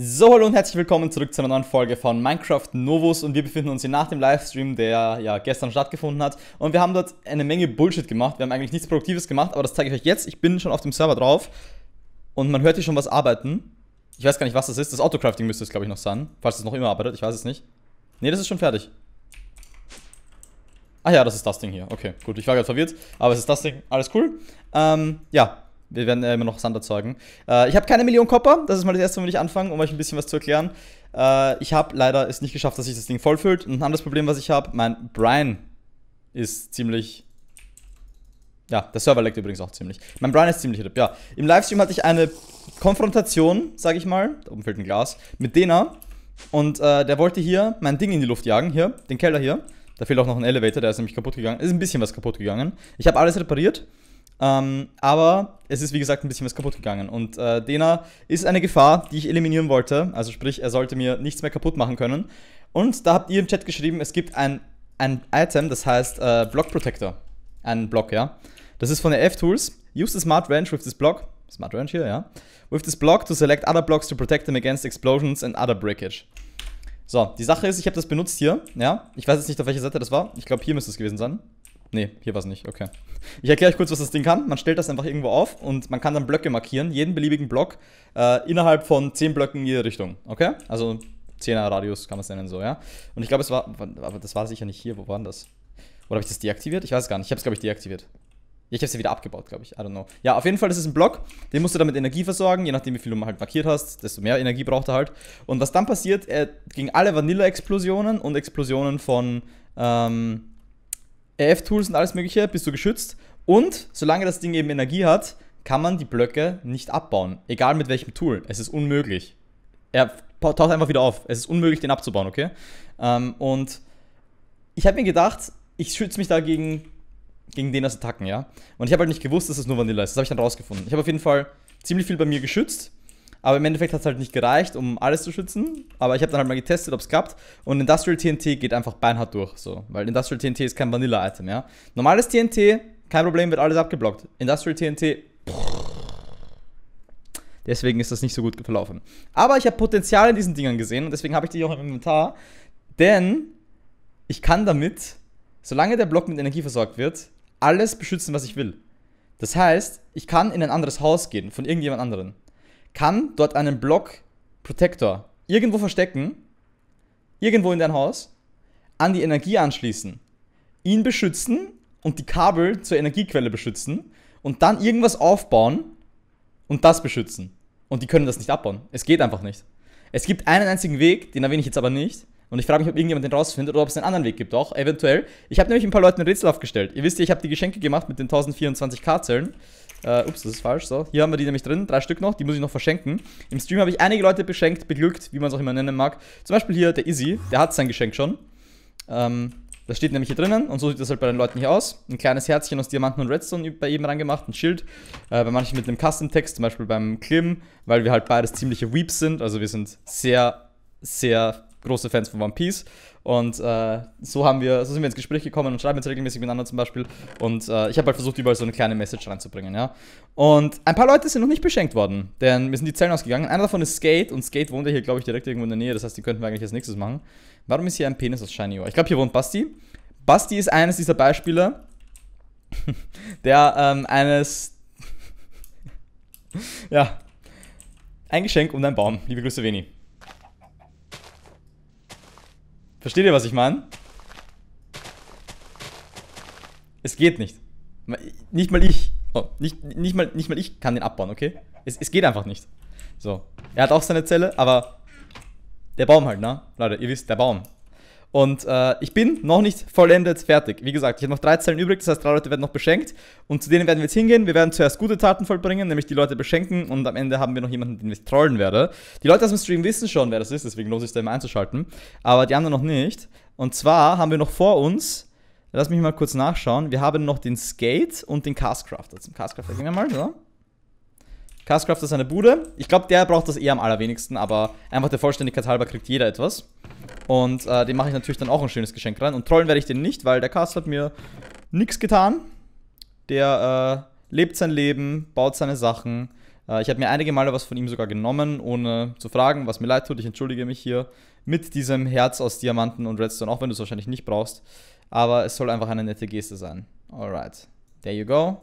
So, hallo und herzlich willkommen zurück zu einer neuen Folge von Minecraft Novus und wir befinden uns hier nach dem Livestream, der ja gestern stattgefunden hat und wir haben dort eine Menge Bullshit gemacht. Wir haben eigentlich nichts Produktives gemacht, aber das zeige ich euch jetzt. Ich bin schon auf dem Server drauf und man hört hier schon was arbeiten. Ich weiß gar nicht, was das ist. Das Autocrafting müsste es, glaube ich, noch sein, falls es noch immer arbeitet. Ich weiß es nicht. Ne, das ist schon fertig. Ah ja, das ist das Ding hier. Okay, gut, ich war gerade verwirrt, aber es ist das Ding. Alles cool. Ähm, ja, wir werden äh, immer noch Sand erzeugen. Äh, ich habe keine Million Copper. Das ist mal das erste, womit ich anfange, um euch ein bisschen was zu erklären. Äh, ich habe leider es nicht geschafft, dass sich das Ding vollfüllt. Und ein anderes Problem, was ich habe, mein Brian ist ziemlich ja, der Server leckt übrigens auch ziemlich. Mein Brian ist ziemlich ripp, ja. Im Livestream hatte ich eine Konfrontation, sag ich mal, da oben fehlt ein Glas, mit Dena. Und äh, der wollte hier mein Ding in die Luft jagen, hier, den Keller hier. Da fehlt auch noch ein Elevator, der ist nämlich kaputt gegangen. Ist ein bisschen was kaputt gegangen. Ich habe alles repariert. Ähm, aber es ist, wie gesagt, ein bisschen was kaputt gegangen. Und äh, Dena ist eine Gefahr, die ich eliminieren wollte. Also sprich, er sollte mir nichts mehr kaputt machen können. Und da habt ihr im Chat geschrieben, es gibt ein, ein Item, das heißt äh, Block Protector. Ein Block, ja. Das ist von der F-Tools. Use the smart wrench with this block. Smart wrench hier, ja. With this block to select other blocks to protect them against explosions and other breakage. So, die Sache ist, ich habe das benutzt hier, ja. Ich weiß jetzt nicht, auf welcher Seite das war. Ich glaube, hier müsste es gewesen sein. Nee, hier war es nicht, okay. Ich erkläre euch kurz, was das Ding kann. Man stellt das einfach irgendwo auf und man kann dann Blöcke markieren, jeden beliebigen Block äh, innerhalb von 10 Blöcken in jede Richtung, okay? Also 10er Radius kann man es nennen, so, ja? Und ich glaube, es war, aber das war sicher nicht hier, wo war denn das? Oder habe ich das deaktiviert? Ich weiß es gar nicht, ich habe es, glaube ich, deaktiviert. ich habe es ja wieder abgebaut, glaube ich. I don't know. Ja, auf jeden Fall, das ist ein Block. Den musst du damit Energie versorgen, je nachdem, wie viel du halt markiert hast, desto mehr Energie braucht er halt. Und was dann passiert, er ging alle Vanilla-Explosionen und Explosionen von, ähm, RF-Tools und alles mögliche, bist du geschützt. Und solange das Ding eben Energie hat, kann man die Blöcke nicht abbauen. Egal mit welchem Tool. Es ist unmöglich. Er taucht einfach wieder auf. Es ist unmöglich, den abzubauen, okay? Ähm, und ich habe mir gedacht, ich schütze mich dagegen gegen den als Attacken, ja? Und ich habe halt nicht gewusst, dass es nur Vanilla ist. Das habe ich dann rausgefunden. Ich habe auf jeden Fall ziemlich viel bei mir geschützt aber im Endeffekt hat es halt nicht gereicht, um alles zu schützen. Aber ich habe dann halt mal getestet, ob es klappt. Und Industrial TNT geht einfach beinhart durch. So. Weil Industrial TNT ist kein Vanilla-Item, ja. Normales TNT, kein Problem, wird alles abgeblockt. Industrial TNT. Deswegen ist das nicht so gut verlaufen. Aber ich habe Potenzial in diesen Dingern gesehen und deswegen habe ich die auch im Inventar. Denn ich kann damit, solange der Block mit Energie versorgt wird, alles beschützen, was ich will. Das heißt, ich kann in ein anderes Haus gehen von irgendjemand anderen kann dort einen Block Protector irgendwo verstecken, irgendwo in dein Haus, an die Energie anschließen, ihn beschützen und die Kabel zur Energiequelle beschützen und dann irgendwas aufbauen und das beschützen. Und die können das nicht abbauen. Es geht einfach nicht. Es gibt einen einzigen Weg, den erwähne ich jetzt aber nicht. Und ich frage mich, ob irgendjemand den rausfindet oder ob es einen anderen Weg gibt auch, eventuell. Ich habe nämlich ein paar Leuten ein Rätsel aufgestellt. Ihr wisst ja, ich habe die Geschenke gemacht mit den 1024k-Zellen. Äh, ups, das ist falsch. So, hier haben wir die nämlich drin. Drei Stück noch. Die muss ich noch verschenken. Im Stream habe ich einige Leute beschenkt, beglückt, wie man es auch immer nennen mag. Zum Beispiel hier der Izzy. Der hat sein Geschenk schon. Ähm, das steht nämlich hier drinnen und so sieht das halt bei den Leuten hier aus. Ein kleines Herzchen aus Diamanten und Redstone bei jedem reingemacht, ein Schild. Äh, bei manchen mit einem Custom-Text, zum Beispiel beim Klim, weil wir halt beides ziemliche Weeps sind. Also wir sind sehr, sehr große Fans von One Piece. Und äh, so haben wir, so sind wir ins Gespräch gekommen und schreiben jetzt regelmäßig miteinander zum Beispiel. Und äh, ich habe halt versucht, überall so eine kleine Message reinzubringen, ja. Und ein paar Leute sind noch nicht beschenkt worden, denn mir sind die Zellen ausgegangen. Einer davon ist Skate und Skate wohnt ja hier, glaube ich, direkt irgendwo in der Nähe. Das heißt, die könnten wir eigentlich als nächstes machen. Warum ist hier ein Penis aus Shiny Ohr? Ich glaube, hier wohnt Basti. Basti ist eines dieser Beispiele, der ähm, eines. ja. Ein Geschenk und ein Baum. Liebe Grüße, Veni. Versteht ihr, was ich meine? Es geht nicht. Nicht mal ich. Oh, nicht, nicht, mal, nicht mal ich kann den abbauen, okay? Es, es geht einfach nicht. So. Er hat auch seine Zelle, aber der Baum halt, ne? Leute, ihr wisst, der Baum. Und äh, ich bin noch nicht vollendet fertig. Wie gesagt, ich habe noch drei Zellen übrig, das heißt, drei Leute werden noch beschenkt. Und zu denen werden wir jetzt hingehen. Wir werden zuerst gute Taten vollbringen, nämlich die Leute beschenken. Und am Ende haben wir noch jemanden, den ich trollen werde. Die Leute aus dem Stream wissen schon, wer das ist, deswegen lohnt es da immer einzuschalten. Aber die anderen noch nicht. Und zwar haben wir noch vor uns, lass mich mal kurz nachschauen, wir haben noch den Skate und den Castcrafter. Zum Castcrafter gehen wir mal, so. Castcraft ist eine Bude. Ich glaube, der braucht das eher am allerwenigsten, aber einfach der Vollständigkeit halber kriegt jeder etwas. Und äh, den mache ich natürlich dann auch ein schönes Geschenk rein. Und trollen werde ich den nicht, weil der Cast hat mir nichts getan. Der äh, lebt sein Leben, baut seine Sachen. Äh, ich habe mir einige Male was von ihm sogar genommen, ohne zu fragen, was mir leid tut. Ich entschuldige mich hier mit diesem Herz aus Diamanten und Redstone, auch wenn du es wahrscheinlich nicht brauchst. Aber es soll einfach eine nette Geste sein. Alright. There you go.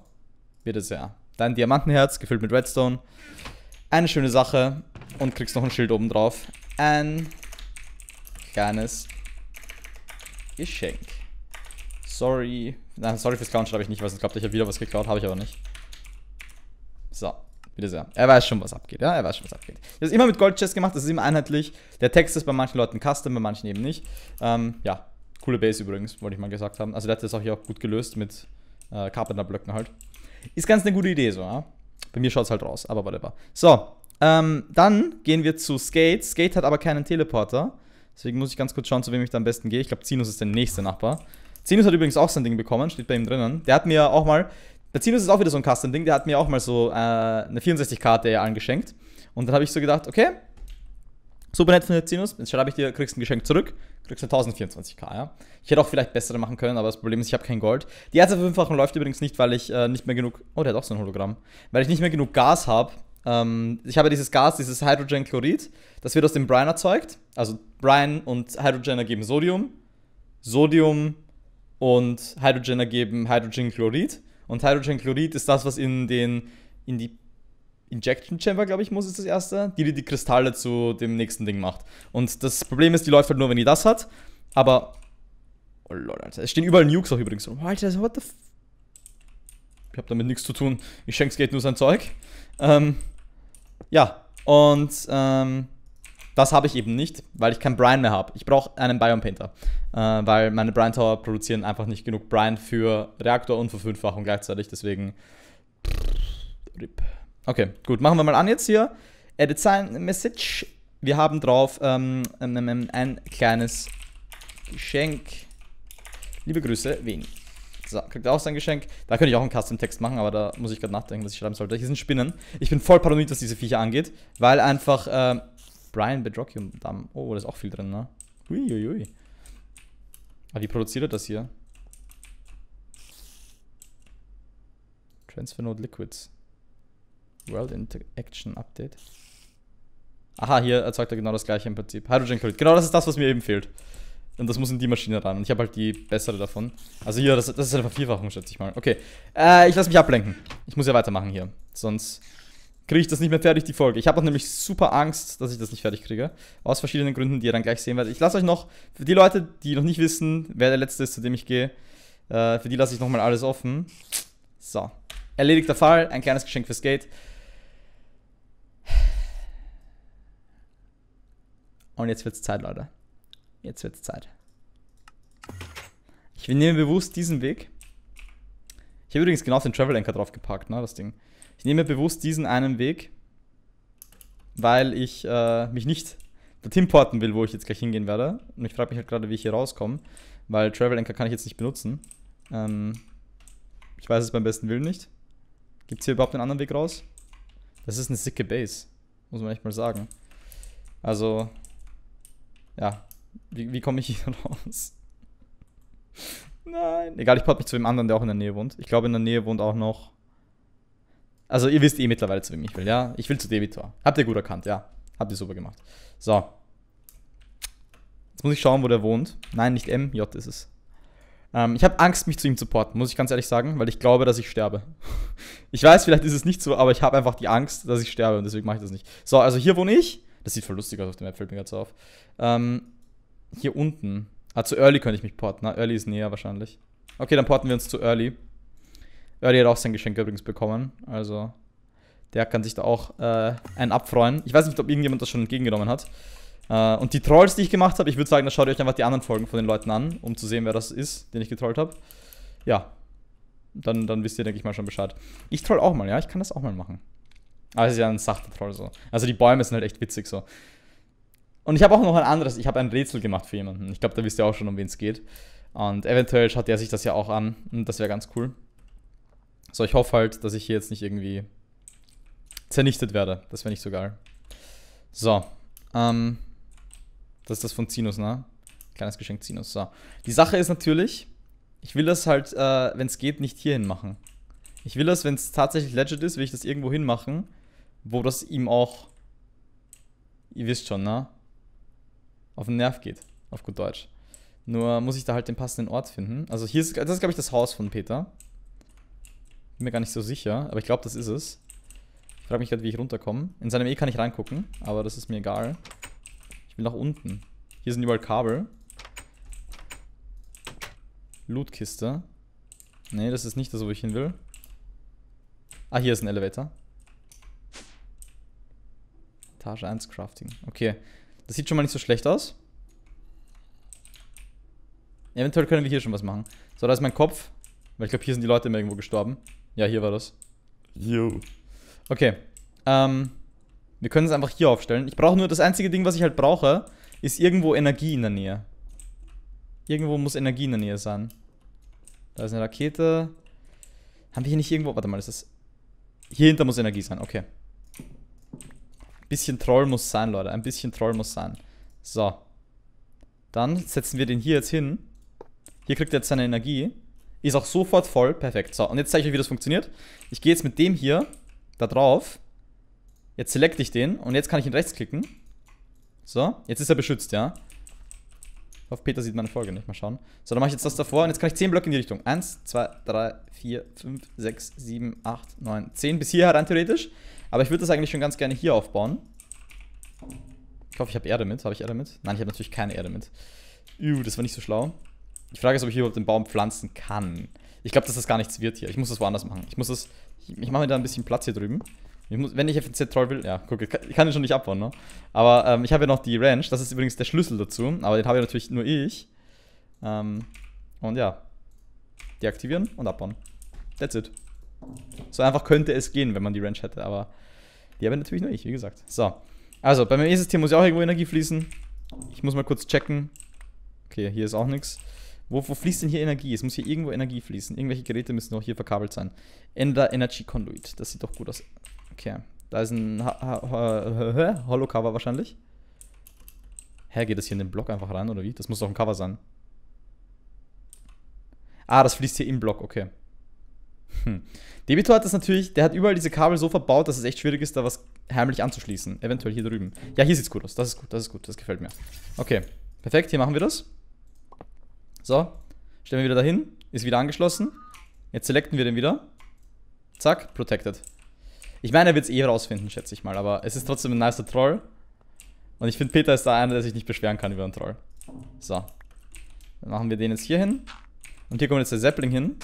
Bitte sehr dein Diamantenherz, gefüllt mit Redstone. Eine schöne Sache. Und kriegst noch ein Schild oben drauf. Ein kleines Geschenk. Sorry. Nein, sorry fürs Klauen schreibe ich nicht, weil ich glaube, ich habe wieder was geklaut, habe ich aber nicht. So, bitte sehr. Er weiß schon, was abgeht, ja, er weiß schon, was abgeht. Das ist immer mit Goldchest gemacht, das ist immer einheitlich. Der Text ist bei manchen Leuten custom, bei manchen eben nicht. Ähm, ja, coole Base übrigens, wollte ich mal gesagt haben. Also der hat das auch hier auch gut gelöst mit äh, Carpenter-Blöcken halt. Ist ganz eine gute Idee so, ja. Bei mir schaut es halt raus, aber whatever. So, ähm, dann gehen wir zu Skate. Skate hat aber keinen Teleporter. Deswegen muss ich ganz kurz schauen, zu wem ich da am besten gehe. Ich glaube, Zinus ist der nächste Nachbar. Zinus hat übrigens auch sein Ding bekommen, steht bei ihm drinnen. Der hat mir auch mal, der Zinus ist auch wieder so ein Custom-Ding, der hat mir auch mal so äh, eine 64-Karte allen geschenkt. Und dann habe ich so gedacht, okay, Super nett von Cinus, jetzt schreibe ich dir, kriegst ein Geschenk zurück, kriegst eine 1024k, ja. Ich hätte auch vielleicht bessere machen können, aber das Problem ist, ich habe kein Gold. Die erste Verfünffachung läuft übrigens nicht, weil ich äh, nicht mehr genug. Oh, der hat auch so ein Hologramm. Weil ich nicht mehr genug Gas habe. Ähm, ich habe dieses Gas, dieses Hydrogenchlorid, das wird aus dem Brine erzeugt. Also Brine und Hydrogen ergeben Sodium. Sodium und Hydrogen ergeben Hydrogenchlorid. Und Hydrogenchlorid ist das, was in den in die Injection Chamber, glaube ich, muss es das erste, die, die Kristalle zu dem nächsten Ding macht. Und das Problem ist, die läuft halt nur, wenn die das hat. Aber. Oh lol, Alter. Es stehen überall Nukes auch übrigens rum. Alter, what the f. Ich habe damit nichts zu tun. Ich schenk's geht nur sein Zeug. Ähm. Ja. Und, ähm. Das habe ich eben nicht, weil ich keinen Brian mehr habe. Ich brauche einen Biome Painter, äh, weil meine Brian Tower produzieren einfach nicht genug Brian für Reaktor und Verfünffachung gleichzeitig. Deswegen. Rip. Okay, gut. Machen wir mal an jetzt hier. Edit äh, Sign Message. Wir haben drauf ähm, ähm, ähm, ähm, ein kleines Geschenk. Liebe Grüße, wen? So, kriegt er auch sein Geschenk. Da könnte ich auch einen Custom-Text machen, aber da muss ich gerade nachdenken, was ich schreiben sollte. Hier sind Spinnen. Ich bin voll paranoid, was diese Viecher angeht, weil einfach ähm, Brian Bedrockium Damm. Oh, da ist auch viel drin, ne? Uiuiui. Aber wie produziert er das hier? Transfer Node Liquids. World Interaction Update. Aha, hier erzeugt er genau das gleiche im Prinzip. Hydrogen Fluid. Genau das ist das, was mir eben fehlt. Und das muss in die Maschine ran. Und ich habe halt die bessere davon. Also hier, das, das ist eine Vervierfachung, schätze ich mal. Okay. Äh, ich lasse mich ablenken. Ich muss ja weitermachen hier. Sonst kriege ich das nicht mehr fertig, die Folge. Ich habe auch nämlich super Angst, dass ich das nicht fertig kriege. Aus verschiedenen Gründen, die ihr dann gleich sehen werdet. Ich lasse euch noch, für die Leute, die noch nicht wissen, wer der Letzte ist, zu dem ich gehe, äh, für die lasse ich nochmal alles offen. So. Erledigter Fall, ein kleines Geschenk fürs Gate. Und jetzt wird's Zeit, Leute. Jetzt wird's Zeit. Ich nehme bewusst diesen Weg. Ich habe übrigens genau den Travel Anchor draufgepackt, ne, das Ding. Ich nehme bewusst diesen einen Weg, weil ich äh, mich nicht dorthin porten will, wo ich jetzt gleich hingehen werde. Und ich frage mich halt gerade, wie ich hier rauskomme, weil Travel Anchor kann ich jetzt nicht benutzen. Ähm, ich weiß es beim besten Willen nicht. Gibt es hier überhaupt einen anderen Weg raus? Das ist eine sicke Base, muss man echt mal sagen. Also, ja. Wie, wie komme ich hier raus? Nein. Egal, ich port mich zu dem anderen, der auch in der Nähe wohnt. Ich glaube, in der Nähe wohnt auch noch. Also, ihr wisst eh mittlerweile, zu wem ich will, ja? Ich will zu Debitor. Habt ihr gut erkannt, ja. Habt ihr super gemacht. So. Jetzt muss ich schauen, wo der wohnt. Nein, nicht M, J ist es. Ähm, ich habe Angst, mich zu ihm zu porten, muss ich ganz ehrlich sagen, weil ich glaube, dass ich sterbe. ich weiß, vielleicht ist es nicht so, aber ich habe einfach die Angst, dass ich sterbe und deswegen mache ich das nicht. So, also hier wohne ich. Das sieht voll lustig aus auf dem Map, fällt mir gerade so auf. Ähm, hier unten. Ah, zu Early könnte ich mich porten. Na, ne? Early ist näher wahrscheinlich. Okay, dann porten wir uns zu Early. Early hat auch sein Geschenk übrigens bekommen. Also, der kann sich da auch äh, einen abfreuen. Ich weiß nicht, ob irgendjemand das schon entgegengenommen hat. Äh, und die Trolls, die ich gemacht habe, ich würde sagen, da schaut ihr euch einfach die anderen Folgen von den Leuten an, um zu sehen, wer das ist, den ich getrollt habe. Ja. Dann, dann wisst ihr, denke ich mal, schon Bescheid. Ich troll auch mal, ja. Ich kann das auch mal machen. Aber es ist ja ein sachter Troll so. Also die Bäume sind halt echt witzig so. Und ich habe auch noch ein anderes, ich habe ein Rätsel gemacht für jemanden. Ich glaube, da wisst ihr auch schon, um wen es geht. Und eventuell schaut der sich das ja auch an und das wäre ganz cool. So, ich hoffe halt, dass ich hier jetzt nicht irgendwie zernichtet werde. Das wäre nicht so geil. So, ähm, das ist das von Zinus, ne? Kleines Geschenk Zinus. So, die Sache ist natürlich, ich will das halt, äh, wenn es geht, nicht hierhin machen. Ich will das, wenn es tatsächlich legit ist, will ich das irgendwo hin machen wo das ihm auch, ihr wisst schon, ne? Auf den Nerv geht, auf gut Deutsch. Nur muss ich da halt den passenden Ort finden. Also hier ist, das ist glaube ich das Haus von Peter. Bin mir gar nicht so sicher, aber ich glaube, das ist es. Ich frage mich gerade, wie ich runterkomme. In seinem E kann ich reingucken, aber das ist mir egal. Ich will nach unten. Hier sind überall Kabel. Lootkiste. Nee, das ist nicht das, wo ich hin will. Ah, hier ist ein Elevator. Etage 1 Crafting. Okay. Das sieht schon mal nicht so schlecht aus. Eventuell können wir hier schon was machen. So, da ist mein Kopf. Weil ich glaube, hier sind die Leute immer irgendwo gestorben. Ja, hier war das. Jo. Okay. Ähm, wir können es einfach hier aufstellen. Ich brauche nur, das einzige Ding, was ich halt brauche, ist irgendwo Energie in der Nähe. Irgendwo muss Energie in der Nähe sein. Da ist eine Rakete. Haben wir hier nicht irgendwo... Warte mal, ist das... Hier hinter muss Energie sein, okay. Bisschen Troll muss sein, Leute. Ein bisschen Troll muss sein. So. Dann setzen wir den hier jetzt hin. Hier kriegt er jetzt seine Energie. Ist auch sofort voll. Perfekt. So, und jetzt zeige ich euch, wie das funktioniert. Ich gehe jetzt mit dem hier da drauf. Jetzt selecte ich den und jetzt kann ich ihn rechts klicken. So, jetzt ist er beschützt, ja. Auf Peter sieht meine Folge nicht. Mal schauen. So, dann mache ich jetzt das davor und jetzt kann ich 10 Blöcke in die Richtung. 1, 2, 3, 4, 5, 6, 7, 8, 9, 10. Bis hier herein theoretisch. Aber ich würde das eigentlich schon ganz gerne hier aufbauen. Ich hoffe, ich habe Erde mit. Habe ich Erde mit? Nein, ich habe natürlich keine Erde mit. Üh, uh, das war nicht so schlau. Ich frage jetzt, ob ich überhaupt den Baum pflanzen kann. Ich glaube, dass das gar nichts wird hier. Ich muss das woanders machen. Ich muss das. Ich, ich mache mir da ein bisschen Platz hier drüben. Ich muss, wenn ich FNZ troll will, ja, guck, ich kann den schon nicht abbauen, ne? Aber ähm, ich habe ja noch die Ranch, das ist übrigens der Schlüssel dazu, aber den habe ja natürlich nur ich. Ähm, und ja, deaktivieren und abbauen. That's it. So einfach könnte es gehen, wenn man die Ranch hätte, aber die habe natürlich nur ich, wie gesagt. So, also bei meinem E-System muss ja auch irgendwo Energie fließen. Ich muss mal kurz checken. Okay, hier ist auch nichts. Wo, wo fließt denn hier Energie? Es muss hier irgendwo Energie fließen. Irgendwelche Geräte müssen auch hier verkabelt sein. Ender Energy Conduit. Das sieht doch gut aus. Okay. Da ist ein holo cover wahrscheinlich. Hä, geht das hier in den Block einfach rein, oder wie? Das muss doch ein Cover sein. Ah, das fließt hier im Block, okay. Hm. Debitor hat das natürlich, der hat überall diese Kabel so verbaut, dass es echt schwierig ist, da was heimlich anzuschließen. Eventuell hier drüben. Ja, hier sieht's gut aus. Das ist gut, das ist gut, das gefällt mir. Okay, perfekt, hier machen wir das. So, stellen wir wieder dahin. Ist wieder angeschlossen. Jetzt selecten wir den wieder. Zack, protected. Ich meine, er wird's eh rausfinden, schätze ich mal, aber es ist trotzdem ein nicer Troll. Und ich finde, Peter ist da einer, der sich nicht beschweren kann über einen Troll. So. Dann machen wir den jetzt hier hin. Und hier kommt jetzt der Zeppelin hin.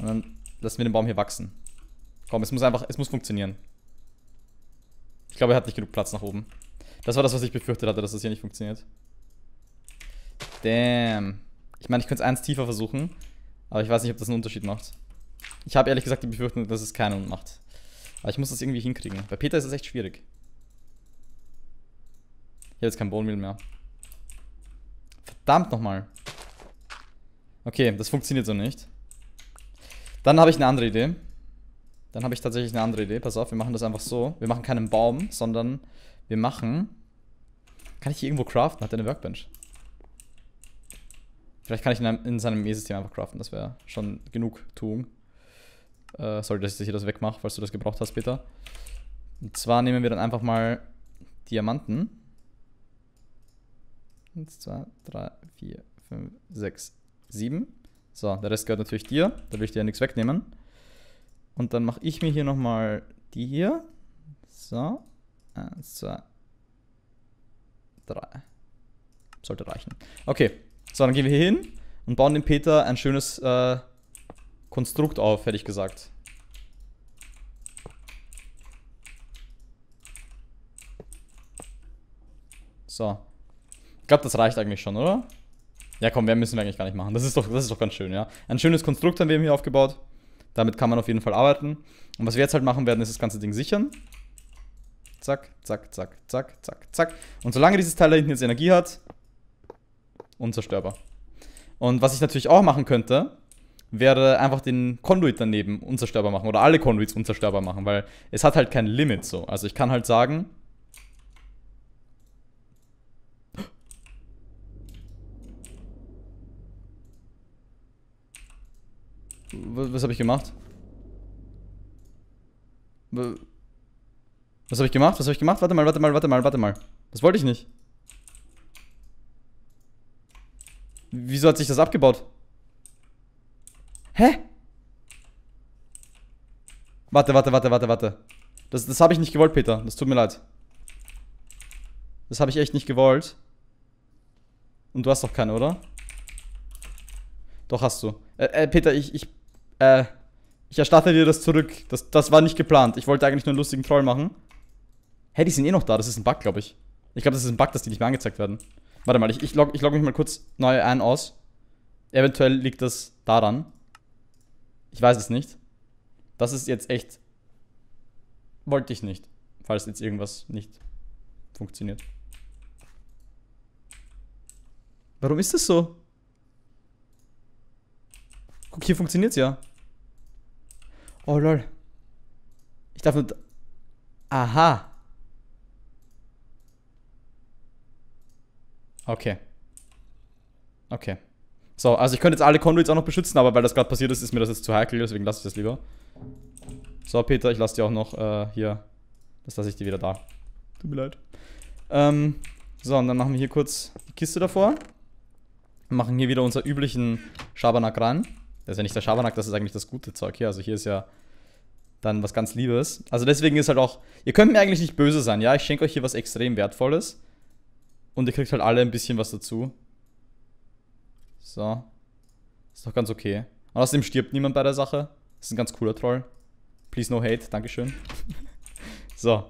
Und dann lassen wir den Baum hier wachsen. Komm, es muss einfach, es muss funktionieren. Ich glaube, er hat nicht genug Platz nach oben. Das war das, was ich befürchtet hatte, dass das hier nicht funktioniert. Damn. Ich meine, ich könnte es eins tiefer versuchen, aber ich weiß nicht, ob das einen Unterschied macht. Ich habe ehrlich gesagt die Befürchtung, dass es keinen macht. Aber ich muss das irgendwie hinkriegen. Bei Peter ist es echt schwierig. Ich habe jetzt kein Bohnenmehl mehr. Verdammt nochmal. Okay, das funktioniert so nicht. Dann habe ich eine andere Idee. Dann habe ich tatsächlich eine andere Idee. Pass auf, wir machen das einfach so. Wir machen keinen Baum, sondern wir machen... Kann ich hier irgendwo craften? Hat der eine Workbench? Vielleicht kann ich in, einem, in seinem E-System einfach craften. Das wäre schon genug Tuung. Äh, sorry, dass ich hier das wegmache, falls du das gebraucht hast Peter. Und zwar nehmen wir dann einfach mal Diamanten. 1, 2, 3, 4, 5, 6, 7. So, der Rest gehört natürlich dir. Da will ich dir ja nichts wegnehmen. Und dann mache ich mir hier nochmal die hier. So. Eins, zwei. Drei. Sollte reichen. Okay. So, dann gehen wir hier hin und bauen dem Peter ein schönes äh, Konstrukt auf, hätte ich gesagt. So. Ich glaube, das reicht eigentlich schon, oder? Ja, komm, mehr müssen wir eigentlich gar nicht machen. Das ist doch, das ist doch ganz schön, ja. Ein schönes Konstrukt haben wir hier aufgebaut. Damit kann man auf jeden Fall arbeiten. Und was wir jetzt halt machen werden, ist das ganze Ding sichern. Zack, zack, zack, zack, zack, zack. Und solange dieses Teil da hinten jetzt Energie hat, unzerstörbar. Und was ich natürlich auch machen könnte, wäre einfach den Conduit daneben unzerstörbar machen oder alle Conduits unzerstörbar machen, weil es hat halt kein Limit so. Also ich kann halt sagen, Was, was habe ich gemacht? Was habe ich gemacht? Was habe ich gemacht? Warte mal, warte mal, warte mal, warte mal. Das wollte ich nicht. Wieso hat sich das abgebaut? Hä? Warte, warte, warte, warte, warte. Das, das habe ich nicht gewollt, Peter. Das tut mir leid. Das habe ich echt nicht gewollt. Und du hast doch keine, oder? Doch, hast du. Äh, äh Peter, ich, ich äh, ich erstatte dir das zurück. Das, das war nicht geplant. Ich wollte eigentlich nur einen lustigen Troll machen. Hä, die sind eh noch da. Das ist ein Bug, glaube ich. Ich glaube, das ist ein Bug, dass die nicht mehr angezeigt werden. Warte mal, ich, ich logge log mich mal kurz neu ein aus. Eventuell liegt das daran. Ich weiß es nicht. Das ist jetzt echt. Wollte ich nicht. Falls jetzt irgendwas nicht funktioniert. Warum ist das so? Guck, hier funktioniert's ja. Oh lol. Ich darf nur. Aha. Okay. Okay. So, also ich könnte jetzt alle Conduits auch noch beschützen, aber weil das gerade passiert ist, ist mir das jetzt zu heikel, deswegen lasse ich das lieber. So, Peter, ich lasse dir auch noch äh, hier. Das lasse ich dir wieder da. Tut mir leid. Ähm, so, und dann machen wir hier kurz die Kiste davor. Machen hier wieder unser üblichen Schabernack ran. Das ist ja nicht der Schabernack, das ist eigentlich das gute Zeug hier. Also hier ist ja dann was ganz Liebes. Also deswegen ist halt auch, ihr könnt mir eigentlich nicht böse sein, ja? Ich schenke euch hier was extrem Wertvolles. Und ihr kriegt halt alle ein bisschen was dazu. So. Ist doch ganz okay. Und außerdem stirbt niemand bei der Sache. Ist ein ganz cooler Troll. Please no hate, dankeschön. so,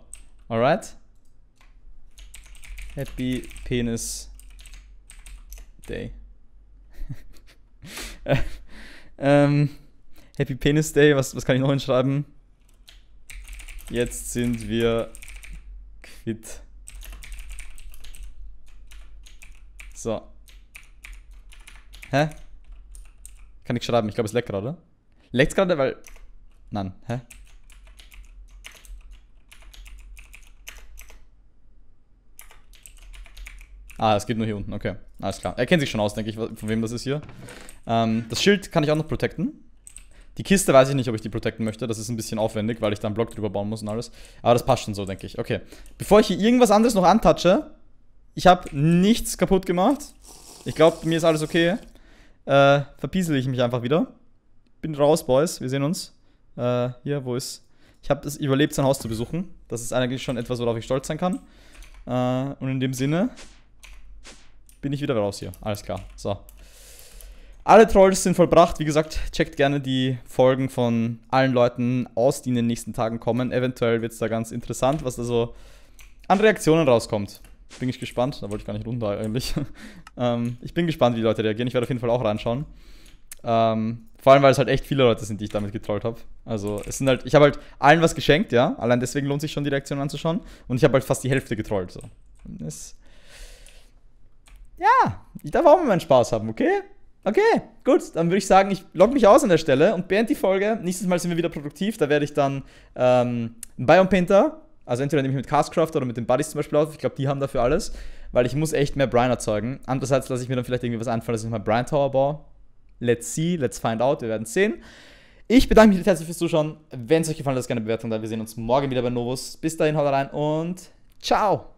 alright. Happy Penis Day. Äh, ähm, Happy Penis Day, was, was kann ich noch hinschreiben? Jetzt sind wir quitt. So. Hä? Kann ich schreiben? Ich glaube, es leckt gerade. Leckt gerade, weil. Nein, hä? Ah, es geht nur hier unten, okay. Alles klar. Er kennt sich schon aus, denke ich, von wem das ist hier. Ähm, das Schild kann ich auch noch protecten. Die Kiste weiß ich nicht, ob ich die protecten möchte. Das ist ein bisschen aufwendig, weil ich da einen Block drüber bauen muss und alles. Aber das passt schon so, denke ich. Okay. Bevor ich hier irgendwas anderes noch antatsche, ich habe nichts kaputt gemacht. Ich glaube, mir ist alles okay. Äh, verpiesel ich mich einfach wieder. Bin raus, Boys. Wir sehen uns. Äh, hier, wo ist. Ich habe es überlebt, sein Haus zu besuchen. Das ist eigentlich schon etwas, worauf ich stolz sein kann. Äh, und in dem Sinne, bin ich wieder raus hier. Alles klar. So. Alle Trolls sind vollbracht. Wie gesagt, checkt gerne die Folgen von allen Leuten aus, die in den nächsten Tagen kommen. Eventuell wird es da ganz interessant, was da so an Reaktionen rauskommt. Bin ich gespannt. Da wollte ich gar nicht runter eigentlich. ähm, ich bin gespannt, wie die Leute reagieren. Ich werde auf jeden Fall auch reinschauen. Ähm, vor allem, weil es halt echt viele Leute sind, die ich damit getrollt habe. Also, es sind halt, ich habe halt allen was geschenkt, ja. Allein deswegen lohnt sich schon, die Reaktion anzuschauen. Und ich habe halt fast die Hälfte getrollt, so. Das ja, ich darf auch mal meinen Spaß haben, okay? Okay, gut, dann würde ich sagen, ich logge mich aus an der Stelle und beende die Folge. Nächstes Mal sind wir wieder produktiv, da werde ich dann ähm, einen Biome Painter, also entweder nehme ich mit Castcraft oder mit den Buddies zum Beispiel auf, ich glaube, die haben dafür alles, weil ich muss echt mehr Brian erzeugen. Andererseits lasse ich mir dann vielleicht irgendwie was einfallen, dass ich mal Brian Tower baue. Let's see, let's find out, wir werden sehen. Ich bedanke mich herzlich fürs Zuschauen. Wenn es euch gefallen hat, lasst gerne eine Bewertung da. Wir sehen uns morgen wieder bei Novus. Bis dahin, haut rein und ciao!